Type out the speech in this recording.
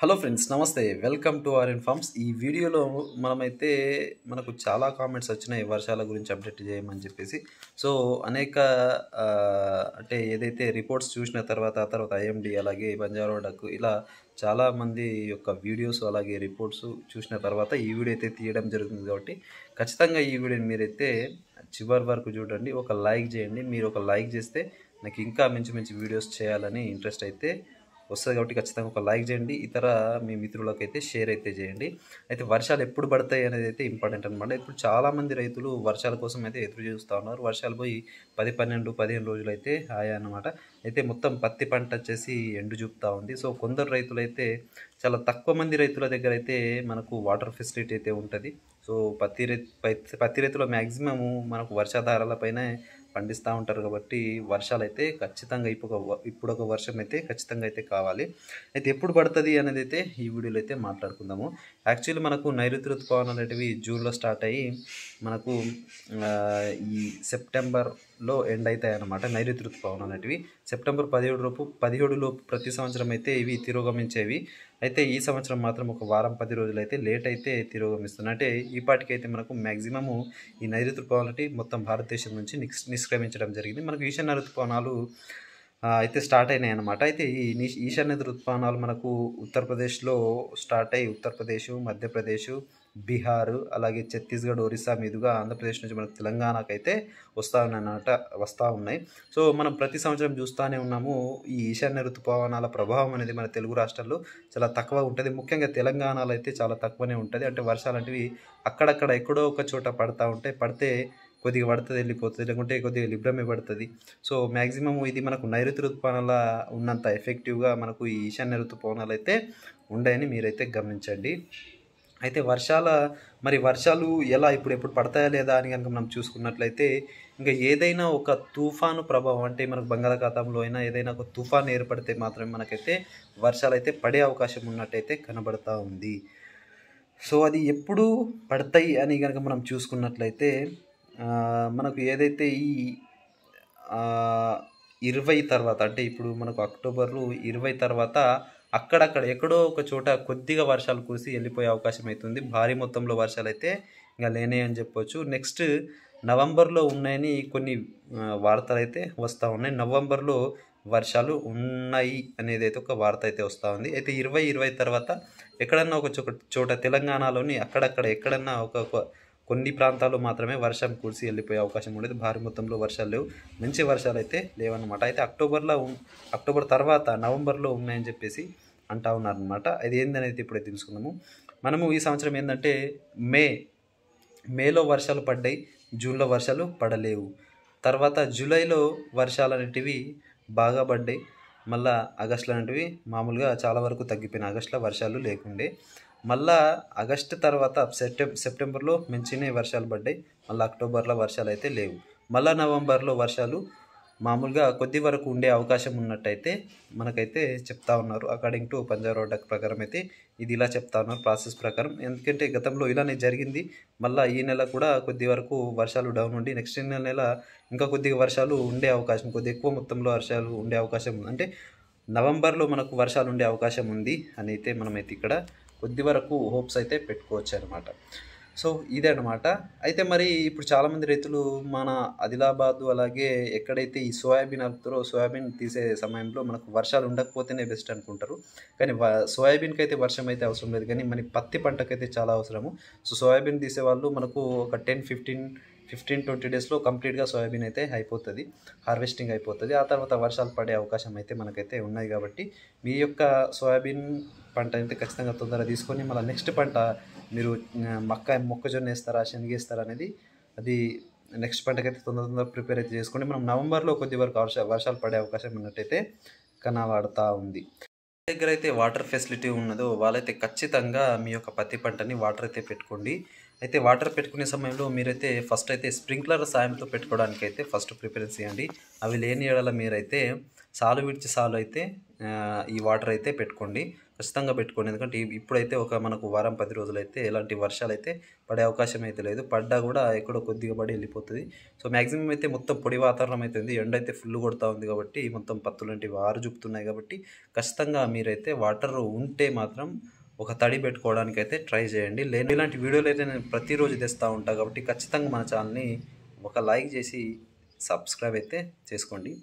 hello friends నమస్తే welcome to our farms ఈ వీడియోలో మనమైతే మనకు చాలా కామెంట్స్ వచ్చినాయి వర్షాల గురించి అప్డేట్ చేయమని చెప్పేసి సో అనేక అంటే ఏదైతే రిపోర్ట్స్ చూసిన తర్వాత ఆ తర్వాత ఐఎండి అలాగే బంజారోడకు ఇలా చాలామంది యొక్క వీడియోస్ అలాగే రిపోర్ట్స్ చూసిన తర్వాత ఈ వీడియో అయితే తీయడం జరుగుతుంది కాబట్టి ఖచ్చితంగా ఈ వీడియోని మీరైతే చివరి వరకు చూడండి ఒక లైక్ చేయండి మీరు ఒక లైక్ చేస్తే నాకు ఇంకా మంచి మంచి వీడియోస్ చేయాలని ఇంట్రెస్ట్ అయితే వస్తుంది కాబట్టి ఖచ్చితంగా ఒక లైక్ చేయండి ఇతర మీ మిత్రులకు అయితే షేర్ అయితే చేయండి అయితే వర్షాలు ఎప్పుడు పడతాయి అనేది అయితే ఇంపార్టెంట్ అనమాట ఇప్పుడు చాలామంది రైతులు వర్షాల కోసం అయితే ఎదురు చూస్తూ ఉన్నారు వర్షాలు పోయి పది పన్నెండు పదిహేను రోజులు అయితే హాయా అయితే మొత్తం పత్తి పంట వచ్చేసి ఎండు చూపుతూ ఉంది సో కొందరు రైతులు అయితే చాలా తక్కువ మంది రైతుల దగ్గర అయితే మనకు వాటర్ ఫెసిలిటీ అయితే ఉంటుంది సో పత్తి పత్తి రైతుల మ్యాక్సిమము మనకు వర్షాధారాలపైనే పండిస్తూ ఉంటారు కాబట్టి వర్షాలు అయితే ఖచ్చితంగా ఇప్పుడు ఇప్పుడు ఒక వర్షం అయితే ఖచ్చితంగా అయితే కావాలి అయితే ఎప్పుడు పడుతుంది అనేది అయితే ఈ వీడియోలో అయితే మాట్లాడుకుందాము యాక్చువల్లీ మనకు నైరుతి ఋతుపవనం అనేటివి జూన్లో స్టార్ట్ అయ్యి మనకు ఈ సెప్టెంబర్లో ఎండ్ అవుతాయి అన్నమాట నైరుతి ఋతుపవనం అనేటివి సెప్టెంబర్ పదిహేడు లోపు పదిహేడు లోపు ప్రతి సంవత్సరం అయితే ఇవి తిరోగమించేవి అయితే ఈ సంవత్సరం మాత్రం ఒక వారం పది రోజులు అయితే లేట్ అయితే తిరోగమిస్తుంది అంటే ఈ పాటికైతే మనకు మ్యాక్సిమము ఈ నైరుతు పవనటి మొత్తం భారతదేశం నుంచి నిష్క్రమించడం జరిగింది మనకు ఈశాన్య ఋతుపవనాలు అయితే స్టార్ట్ అయినాయి అన్నమాట అయితే ఈ ఈశాన్య ఋతుపవనాలు మనకు ఉత్తరప్రదేశ్లో స్టార్ట్ అయ్యి ఉత్తరప్రదేశ్ మధ్యప్రదేశ్ బీహారు అలాగే ఛత్తీస్గఢ్ ఒరిస్సా మీదుగా ఆంధ్రప్రదేశ్ నుంచి మనకు తెలంగాణకు అయితే వస్తూ ఉన్నాయన్నమాట వస్తూ ఉన్నాయి సో మనం ప్రతి సంవత్సరం చూస్తూనే ఉన్నాము ఈ ఈశాన్య ఋతుపవనాల ప్రభావం అనేది మన తెలుగు రాష్ట్రాల్లో చాలా తక్కువ ఉంటుంది ముఖ్యంగా తెలంగాణలో అయితే చాలా తక్కువనే ఉంటుంది అంటే వర్షాలు అంటే అక్కడక్కడ ఎక్కడో ఒక చోట పడతా ఉంటాయి పడితే కొద్దిగా పడుతుంది వెళ్ళిపోతుంది లేకుంటే కొద్దిగా లిబ్రమే పడుతుంది సో మ్యాక్సిమం ఇది మనకు నైరుతి ఋతుపవనాల ఉన్నంత ఎఫెక్టివ్గా మనకు ఈ ఈశాన్య ఋతుపవనాలు అయితే ఉండయని మీరైతే గమనించండి అయితే వర్షాల మరి వర్షాలు ఎలా ఇప్పుడు ఎప్పుడు పడతాయా లేదా అని కనుక మనం చూసుకున్నట్లయితే ఇంకా ఏదైనా ఒక తుఫాను ప్రభావం అంటే మనకు బంగాళాఖాతంలో అయినా ఏదైనా ఒక తుఫాను ఏర్పడితే మాత్రమే మనకైతే వర్షాలు అయితే పడే అవకాశం ఉన్నట్టయితే కనబడతా ఉంది సో అది ఎప్పుడు పడతాయి అని కనుక మనం చూసుకున్నట్లయితే మనకు ఏదైతే ఈ ఇరవై తర్వాత అంటే ఇప్పుడు మనకు అక్టోబర్లో ఇరవై తర్వాత అక్కడక్కడ ఎక్కడో ఒక చోట కొద్దిగా వర్షాలు కూసి వెళ్ళిపోయే అవకాశం అవుతుంది భారీ మొత్తంలో వర్షాలు అయితే ఇంకా లేనే అని చెప్పొచ్చు నెక్స్ట్ నవంబర్లో ఉన్నాయని కొన్ని వార్తలు అయితే వస్తూ ఉన్నాయి నవంబర్లో వర్షాలు ఉన్నాయి అనేది అయితే ఒక వార్త అయితే వస్తూ ఉంది అయితే ఇరవై ఇరవై తర్వాత ఎక్కడన్నా ఒక చోట తెలంగాణలోని అక్కడక్కడ ఎక్కడన్నా ఒక కొన్ని ప్రాంతాల్లో మాత్రమే వర్షం కురిసి వెళ్ళిపోయే అవకాశం ఉండేది భారీ మొత్తంలో వర్షాలు లేవు మంచి వర్షాలు అయితే లేవన్నమాట అయితే అక్టోబర్లో అక్టోబర్ తర్వాత నవంబర్లో ఉన్నాయని చెప్పేసి అంటా ఉన్నారనమాట అది ఏందనేది ఇప్పుడే తెలుసుకుందాము మనము ఈ సంవత్సరం ఏంటంటే మే మేలో వర్షాలు పడ్డాయి జూన్లో వర్షాలు పడలేవు తర్వాత జూలైలో వర్షాలు అనేటివి బాగా పడ్డాయి మళ్ళీ ఆగస్టు లాంటివి మామూలుగా చాలా వరకు తగ్గిపోయిన ఆగస్టులో వర్షాలు లేకుండే మళ్ళా ఆగస్టు తర్వాత సెప్టెం సెప్టెంబర్లో మంచినే వర్షాలు పడ్డాయి మళ్ళీ అక్టోబర్లో వర్షాలు అయితే లేవు మళ్ళీ నవంబర్లో వర్షాలు మామూలుగా కొద్ది వరకు ఉండే అవకాశం ఉన్నట్టయితే మనకైతే చెప్తా ఉన్నారు అకార్డింగ్ టు పంజాబ్ రోడ్ ప్రకారం అయితే ఇది ఇలా చెప్తా ఉన్నారు ప్రాసెస్ ప్రకారం ఎందుకంటే గతంలో ఇలానే జరిగింది మళ్ళీ ఈ నెల కూడా కొద్ది వరకు వర్షాలు డౌన్ ఉండి నెక్స్ట్ నెల ఇంకా కొద్దిగా వర్షాలు ఉండే అవకాశం కొద్ది ఎక్కువ మొత్తంలో వర్షాలు ఉండే అవకాశం ఉంది అంటే నవంబర్లో మనకు వర్షాలు ఉండే అవకాశం ఉంది అని అయితే మనమైతే ఇక్కడ కొద్ది వరకు హోప్స్ అయితే పెట్టుకోవచ్చు అనమాట సో ఇదే అనమాట అయితే మరి ఇప్పుడు చాలామంది రైతులు మన ఆదిలాబాద్ అలాగే ఎక్కడైతే ఈ సోయాబీన్ అలుపుతారో సోయాబీన్ తీసే సమయంలో మనకు వర్షాలు ఉండకపోతేనే బెస్ట్ అనుకుంటారు కానీ సోయాబీన్కి అయితే వర్షం అయితే అవసరం లేదు కానీ మన పత్తి పంటకైతే చాలా అవసరము సో సోయాబీన్ తీసే వాళ్ళు మనకు ఒక టెన్ ఫిఫ్టీన్ ఫిఫ్టీన్ ట్వంటీ డేస్లో కంప్లీట్గా సోయాబీన్ అయితే అయిపోతుంది హార్వెస్టింగ్ అయిపోతుంది ఆ తర్వాత వర్షాలు పడే అవకాశం అయితే మనకైతే ఉన్నాయి కాబట్టి మీ యొక్క సోయాబీన్ పంట అయితే ఖచ్చితంగా తొందరగా తీసుకొని మళ్ళీ నెక్స్ట్ పంట మీరు మక్క మొక్కజొన్న వేస్తారా శనగేస్తారా అనేది అది నెక్స్ట్ పంటకైతే తొందర తొందర ప్రిపేర్ అయితే చేసుకోండి మనం నవంబర్లో కొద్ది వరకు వర్ష వర్షాలు పడే అవకాశం ఉన్నట్టయితే కనబడతా ఉంది దగ్గర అయితే వాటర్ ఫెసిలిటీ ఉన్నదో వాళ్ళైతే ఖచ్చితంగా మీ యొక్క పత్తి పంటని వాటర్ అయితే పెట్టుకోండి అయితే వాటర్ పెట్టుకునే సమయంలో మీరైతే ఫస్ట్ అయితే స్ప్రింక్లర్ సాయంతో పెట్టుకోవడానికి అయితే ఫస్ట్ ప్రిఫరెన్స్ ఇవ్వండి అవి లేని ఏడాల మీరైతే సాలు విడిచి సాలు అయితే ఈ వాటర్ అయితే పెట్టుకోండి ఖచ్చితంగా పెట్టుకోండి ఎందుకంటే ఇప్పుడైతే ఒక మనకు వారం పది రోజులు అయితే ఎలాంటి వర్షాలు అయితే పడే అవకాశం అయితే లేదు పడ్డా కూడా ఎక్కడో కొద్దిగా పడి వెళ్ళిపోతుంది సో మ్యాక్సిమం అయితే మొత్తం పొడి వాతావరణం అయితే ఉంది ఎండ అయితే ఫుల్ కొడుతూ ఉంది కాబట్టి మొత్తం పత్తులు లాంటివి ఆరు చూపుతున్నాయి కాబట్టి ఖచ్చితంగా మీరైతే వాటర్ ఉంటే మాత్రం ఒక తడి పెట్టుకోవడానికి అయితే ట్రై చేయండి లేని ఇలాంటి వీడియోలు అయితే నేను ప్రతిరోజు తెస్తూ ఉంటాను కాబట్టి ఖచ్చితంగా మన ఛానల్ని ఒక లైక్ చేసి సబ్స్క్రైబ్ అయితే చేసుకోండి